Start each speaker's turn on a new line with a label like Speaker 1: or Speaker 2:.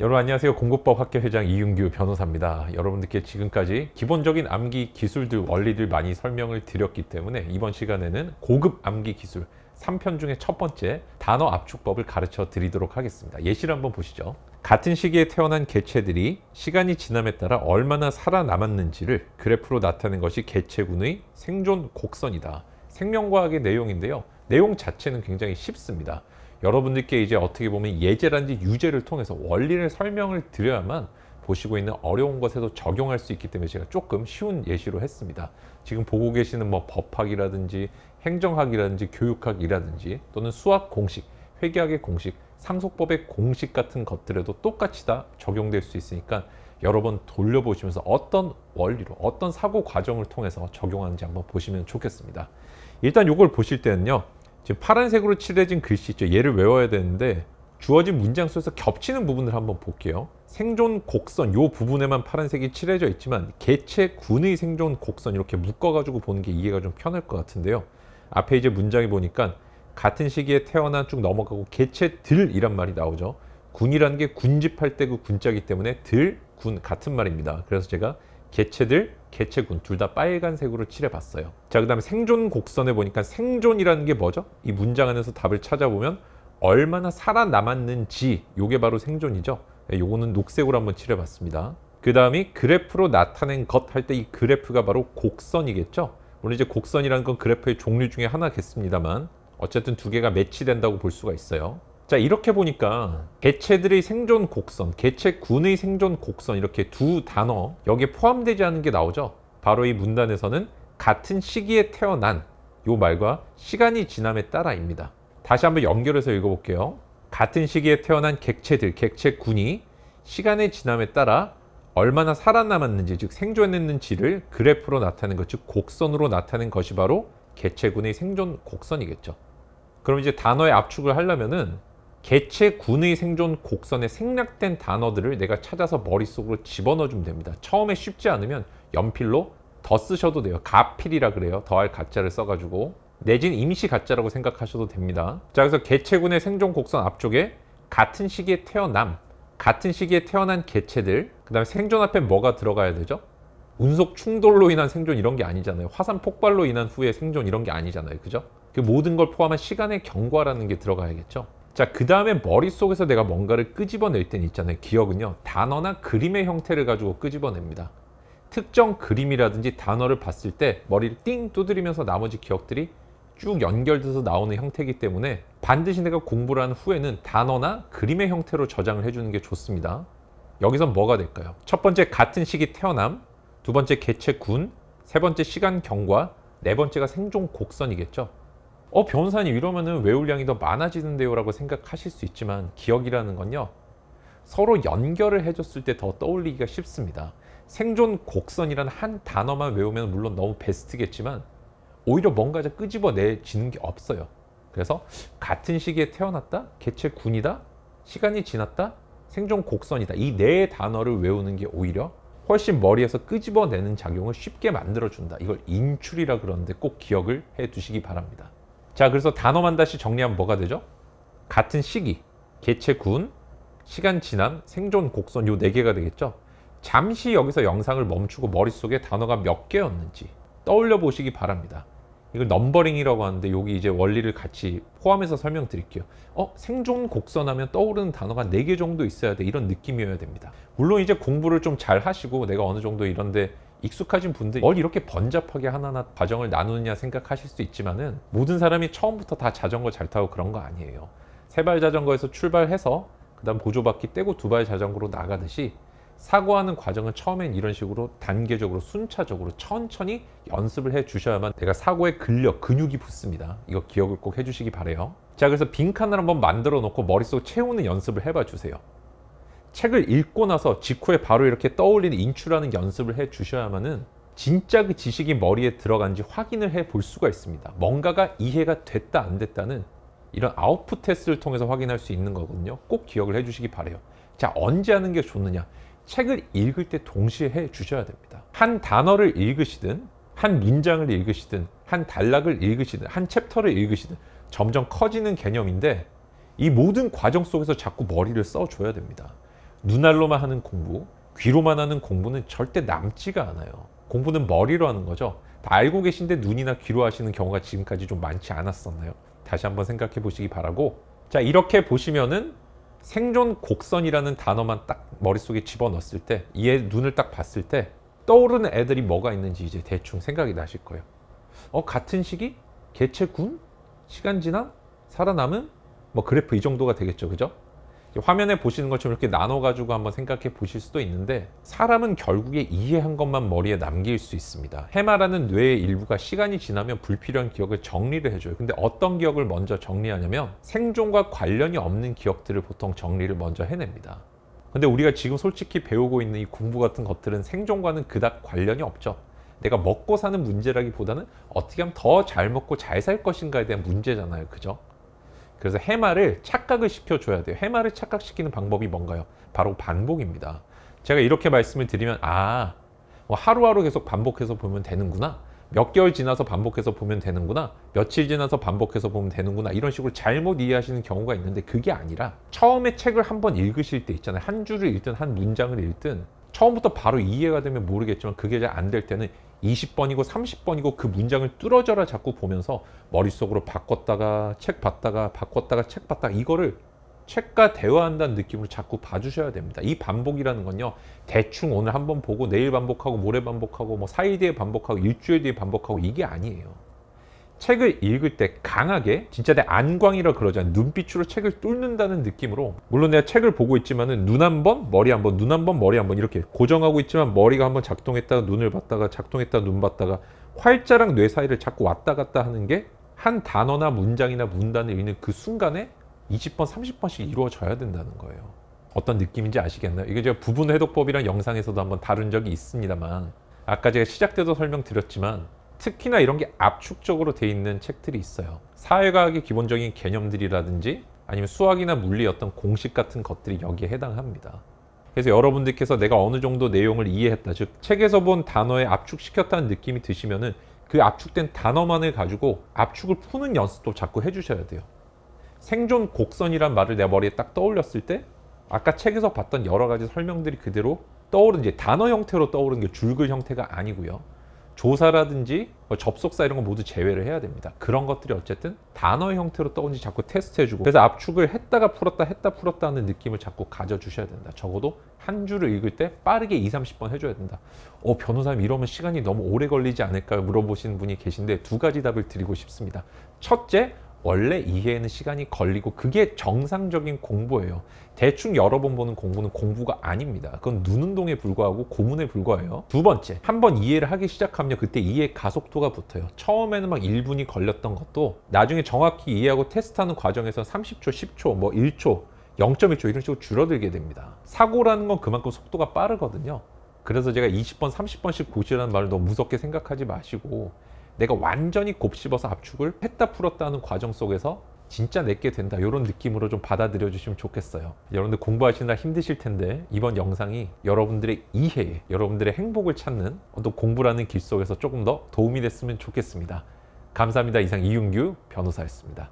Speaker 1: 여러분 안녕하세요. 공급법 학교 회장 이윤규 변호사입니다. 여러분들께 지금까지 기본적인 암기 기술들, 원리들 많이 설명을 드렸기 때문에 이번 시간에는 고급 암기 기술 3편 중에 첫 번째 단어 압축법을 가르쳐 드리도록 하겠습니다. 예시를 한번 보시죠. 같은 시기에 태어난 개체들이 시간이 지남에 따라 얼마나 살아남았는지를 그래프로 나타낸 것이 개체군의 생존 곡선이다. 생명과학의 내용인데요. 내용 자체는 굉장히 쉽습니다. 여러분들께 이제 어떻게 보면 예제라든지 유제를 통해서 원리를 설명을 드려야만 보시고 있는 어려운 것에도 적용할 수 있기 때문에 제가 조금 쉬운 예시로 했습니다. 지금 보고 계시는 뭐 법학이라든지 행정학이라든지 교육학이라든지 또는 수학 공식, 회계학의 공식, 상속법의 공식 같은 것들에도 똑같이 다 적용될 수 있으니까 여러 번 돌려보시면서 어떤 원리로 어떤 사고 과정을 통해서 적용하는지 한번 보시면 좋겠습니다. 일단 이걸 보실 때는요. 지금 파란색으로 칠해진 글씨 있죠. 얘를 외워야 되는데 주어진 문장 속에서 겹치는 부분을 한번 볼게요. 생존 곡선 요 부분에만 파란색이 칠해져 있지만 개체 군의 생존 곡선 이렇게 묶어가지고 보는 게 이해가 좀 편할 것 같은데요. 앞에 이제 문장이 보니까 같은 시기에 태어난 쭉 넘어가고 개체들이란 말이 나오죠. 군이라는 게 군집할 때 그 군자기 때문에 들, 군 같은 말입니다. 그래서 제가 개체들, 개체군 둘 다 빨간색으로 칠해봤어요. 자, 그 다음에 생존 곡선에 보니까 생존이라는 게 뭐죠? 이 문장 안에서 답을 찾아보면 얼마나 살아남았는지 요게 바로 생존이죠. 예, 요거는 녹색으로 한번 칠해봤습니다. 그 다음이 그래프로 나타낸 것 할 때 이 그래프가 바로 곡선이겠죠. 물론 이제 곡선이라는 건 그래프의 종류 중에 하나겠습니다만 어쨌든 두 개가 매치된다고 볼 수가 있어요. 자 이렇게 보니까 개체들의 생존 곡선, 개체군의 생존 곡선 이렇게 두 단어 여기에 포함되지 않은 게 나오죠. 바로 이 문단에서는 같은 시기에 태어난 요 말과 시간이 지남에 따라입니다. 다시 한번 연결해서 읽어볼게요. 같은 시기에 태어난 객체들, 객체군이 시간의 지남에 따라 얼마나 살아남았는지, 즉 생존했는지를 그래프로 나타낸 것, 즉 곡선으로 나타낸 것이 바로 개체군의 생존 곡선이겠죠. 그럼 이제 단어의 압축을 하려면은 개체군의 생존 곡선에 생략된 단어들을 내가 찾아서 머릿속으로 집어넣어 주면 됩니다. 처음에 쉽지 않으면 연필로 더 쓰셔도 돼요. 가필이라 그래요. 더할 가짜를 써가지고 내진 임시 가짜라고 생각하셔도 됩니다. 자 그래서 개체군의 생존 곡선 앞쪽에 같은 시기에 태어남, 같은 시기에 태어난 개체들 그 다음에 생존 앞에 뭐가 들어가야 되죠? 운속 충돌로 인한 생존 이런 게 아니잖아요. 화산 폭발로 인한 후에 생존 이런 게 아니잖아요. 그죠? 그 모든 걸 포함한 시간의 경과라는 게 들어가야겠죠. 자, 그 다음에 머릿속에서 내가 뭔가를 끄집어낼 땐 있잖아요. 기억은요. 단어나 그림의 형태를 가지고 끄집어냅니다. 특정 그림이라든지 단어를 봤을 때 머리를 띵 두드리면서 나머지 기억들이 쭉 연결돼서 나오는 형태이기 때문에 반드시 내가 공부를 한 후에는 단어나 그림의 형태로 저장을 해주는 게 좋습니다. 여기서 뭐가 될까요? 첫 번째 같은 시기 태어남, 두 번째 개체군, 세 번째 시간 경과, 네 번째가 생존 곡선이겠죠. 어 변호사님 이러면은 외울 양이 더 많아지는데요 라고 생각하실 수 있지만 기억이라는 건요 서로 연결을 해줬을 때 더 떠올리기가 쉽습니다 생존 곡선이란 한 단어만 외우면 물론 너무 베스트겠지만 오히려 뭔가 끄집어내지는 게 없어요 그래서 같은 시기에 태어났다 개체 군이다 시간이 지났다 생존 곡선이다 이 네 단어를 외우는 게 오히려 훨씬 머리에서 끄집어내는 작용을 쉽게 만들어준다 이걸 인출이라 그러는데 꼭 기억을 해 두시기 바랍니다 자 그래서 단어만 다시 정리하면 뭐가 되죠? 같은 시기, 개체군, 시간 지난, 생존 곡선 요 네 개가 되겠죠? 잠시 여기서 영상을 멈추고 머릿속에 단어가 몇 개였는지 떠올려 보시기 바랍니다. 이걸 넘버링이라고 하는데 여기 이제 원리를 같이 포함해서 설명드릴게요. 어? 생존 곡선 하면 떠오르는 단어가 네 개 정도 있어야 돼. 이런 느낌이어야 됩니다. 물론 이제 공부를 좀 잘 하시고 내가 어느 정도 이런데 익숙하신 분들 뭘 이렇게 번잡하게 하나하나 과정을 나누느냐 생각하실 수 있지만은 모든 사람이 처음부터 다 자전거 잘 타고 그런 거 아니에요. 세발 자전거에서 출발해서 그다음 보조바퀴 떼고 두발 자전거로 나가듯이 사고하는 과정은 처음엔 이런 식으로 단계적으로 순차적으로 천천히 연습을 해 주셔야만 내가 사고의 근력 근육이 붙습니다 이거 기억을 꼭 해주시기 바래요 자 그래서 빈칸을 한번 만들어 놓고 머릿속 채우는 연습을 해봐 주세요 책을 읽고 나서 직후에 바로 이렇게 떠올리는 인출하는 연습을 해 주셔야만은 진짜 그 지식이 머리에 들어간지 확인을 해 볼 수가 있습니다. 뭔가가 이해가 됐다 안 됐다는 이런 아웃풋 테스트를 통해서 확인할 수 있는 거거든요. 꼭 기억을 해 주시기 바래요. 자, 언제 하는 게 좋느냐? 책을 읽을 때 동시에 해 주셔야 됩니다. 한 단어를 읽으시든 한 문장을 읽으시든 한 단락을 읽으시든 한 챕터를 읽으시든 점점 커지는 개념인데 이 모든 과정 속에서 자꾸 머리를 써줘야 됩니다. 눈알로만 하는 공부, 귀로만 하는 공부는 절대 남지가 않아요. 공부는 머리로 하는 거죠. 다 알고 계신데 눈이나 귀로 하시는 경우가 지금까지 좀 많지 않았었나요? 다시 한번 생각해 보시기 바라고 자 이렇게 보시면은 생존 곡선이라는 단어만 딱 머릿속에 집어넣었을 때 이에 눈을 딱 봤을 때 떠오르는 애들이 뭐가 있는지 이제 대충 생각이 나실 거예요. 어 같은 시기? 개체군? 시간 지남? 살아남은뭐 그래프 이 정도가 되겠죠 그죠? 화면에 보시는 것처럼 이렇게 나눠가지고 한번 생각해 보실 수도 있는데 사람은 결국에 이해한 것만 머리에 남길 수 있습니다. 해마라는 뇌의 일부가 시간이 지나면 불필요한 기억을 정리를 해줘요. 근데 어떤 기억을 먼저 정리하냐면 생존과 관련이 없는 기억들을 보통 정리를 먼저 해냅니다. 근데 우리가 지금 솔직히 배우고 있는 이 공부 같은 것들은 생존과는 그닥 관련이 없죠. 내가 먹고 사는 문제라기보다는 어떻게 하면 더 잘 먹고 잘 살 것인가에 대한 문제잖아요. 그죠? 그래서 해마를 착각을 시켜줘야 돼요. 해마를 착각시키는 방법이 뭔가요? 바로 반복입니다. 제가 이렇게 말씀을 드리면 아, 뭐 하루하루 계속 반복해서 보면 되는구나. 몇 개월 지나서 반복해서 보면 되는구나. 며칠 지나서 반복해서 보면 되는구나. 이런 식으로 잘못 이해하시는 경우가 있는데 그게 아니라 처음에 책을 한번 읽으실 때 있잖아요. 한 줄을 읽든 한 문장을 읽든 처음부터 바로 이해가 되면 모르겠지만 그게 잘 안 될 때는 20번이고 30번이고 그 문장을 뚫어져라 자꾸 보면서 머릿속으로 바꿨다가 책 봤다가 바꿨다가 책 봤다가 이거를 책과 대화한다는 느낌으로 자꾸 봐주셔야 됩니다. 이 반복이라는 건요. 대충 오늘 한번 보고 내일 반복하고 모레 반복하고 뭐 4일 뒤에 반복하고 일주일 뒤에 반복하고 이게 아니에요. 책을 읽을 때 강하게 진짜 내 안광이라 그러잖아 눈빛으로 책을 뚫는다는 느낌으로 물론 내가 책을 보고 있지만은 눈한번 머리 한번눈 한번 머리 한번 이렇게 고정하고 있지만 머리가 한번 작동했다가 눈을 봤다가 작동했다가 눈 봤다가 활자랑 뇌 사이를 자꾸 왔다 갔다 하는 게 한 단어나 문장이나 문단을 읽는 그 순간에 20번 30번씩 이루어져야 된다는 거예요 어떤 느낌인지 아시겠나요? 이게 제가 부분 해독법이랑 영상에서도 한번 다룬 적이 있습니다만 아까 제가 시작 때도 설명드렸지만 특히나 이런 게 압축적으로 돼 있는 책들이 있어요. 사회과학의 기본적인 개념들이라든지 아니면 수학이나 물리 어떤 공식 같은 것들이 여기에 해당합니다. 그래서 여러분들께서 내가 어느 정도 내용을 이해했다, 즉 책에서 본 단어에 압축시켰다는 느낌이 드시면그 압축된 단어만을 가지고 압축을 푸는 연습도 자꾸 해주셔야 돼요. 생존 곡선이란 말을 내 머리에 딱 떠올렸을 때 아까 책에서 봤던 여러 가지 설명들이 그대로 떠오른 이제 단어 형태로 떠오른 게 줄글 형태가 아니고요. 조사라든지 뭐 접속사 이런 거 모두 제외를 해야 됩니다. 그런 것들이 어쨌든 단어 형태로 떠온지 오 자꾸 테스트해주고 그래서 압축을 했다가 풀었다 했다 풀었다 하는 느낌을 자꾸 가져주셔야 된다. 적어도 한 줄을 읽을 때 빠르게 2, 30번 해줘야 된다. 어 변호사님 이러면 시간이 너무 오래 걸리지 않을까요? 물어보시는 분이 계신데 두 가지 답을 드리고 싶습니다. 첫째, 원래 이해에는 시간이 걸리고 그게 정상적인 공부예요. 대충 여러 번 보는 공부는 공부가 아닙니다. 그건 눈운동에 불과하고 고문에 불과해요. 두 번째, 한 번 이해를 하기 시작하면 그때 이해 가속도가 붙어요. 처음에는 막 1분이 걸렸던 것도 나중에 정확히 이해하고 테스트하는 과정에서 30초, 10초, 뭐 1초, 0.1초 이런 식으로 줄어들게 됩니다. 사고라는 건 그만큼 속도가 빠르거든요. 그래서 제가 20번, 30번씩 고시라는 말을 너무 무섭게 생각하지 마시고 내가 완전히 곱씹어서 압축을 했다 풀었다 하는 과정 속에서 진짜 내게 된다 이런 느낌으로 좀 받아들여 주시면 좋겠어요 여러분들 공부하시느라 힘드실 텐데 이번 영상이 여러분들의 이해 여러분들의 행복을 찾는 어떤 공부라는 길 속에서 조금 더 도움이 됐으면 좋겠습니다 감사합니다 이상 이윤규 변호사였습니다